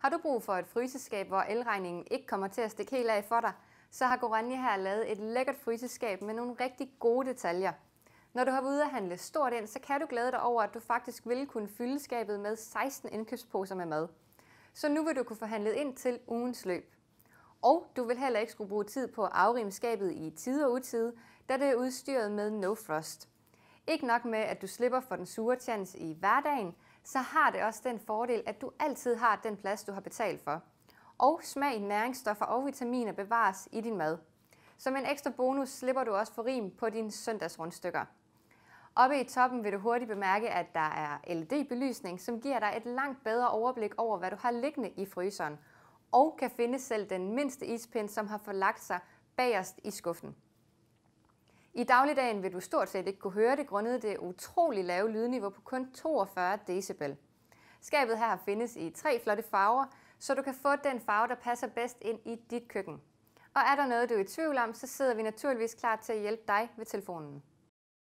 Har du brug for et fryseskab, hvor elregningen ikke kommer til at stikke helt af for dig, så har Goranje her lavet et lækkert fryseskab med nogle rigtig gode detaljer. Når du har været ude at handle stort ind, så kan du glæde dig over, at du faktisk vil kunne fylde skabet med 16 indkøbsposer med mad. Så nu vil du kunne få handlet ind til ugens løb. Og du vil heller ikke skulle bruge tid på at afrime skabet i tid og utid, da det er udstyret med No Frost. Ikke nok med, at du slipper for den sure chance i hverdagen, så har det også den fordel, at du altid har den plads, du har betalt for. Og smag, næringsstoffer og vitaminer bevares i din mad. Som en ekstra bonus slipper du også for rim på dine søndagsrundstykker. Oppe i toppen vil du hurtigt bemærke, at der er LED-belysning, som giver dig et langt bedre overblik over, hvad du har liggende i fryseren, og kan finde selv den mindste ispind, som har forlagt sig bagerst i skuffen. I dagligdagen vil du stort set ikke kunne høre det, grundet det utrolig lave lydniveau på kun 42 decibel. Skabet her findes i tre flotte farver, så du kan få den farve, der passer bedst ind i dit køkken. Og er der noget, du er i tvivl om, så sidder vi naturligvis klar til at hjælpe dig ved telefonen.